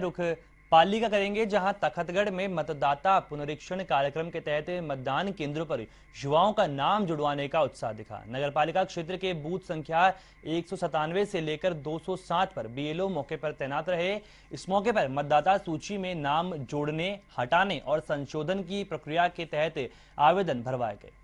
रुख पाली का करेंगे जहां तखतगढ़ में मतदाता पुनरीक्षण कार्यक्रम के तहत मतदान केंद्रों पर युवाओं का नाम जुड़वाने का उत्साह दिखा नगरपालिका क्षेत्र के बूथ संख्या एक से लेकर 207 पर बीएलओ मौके पर तैनात रहे इस मौके पर मतदाता सूची में नाम जोड़ने हटाने और संशोधन की प्रक्रिया के तहत आवेदन भरवाए गए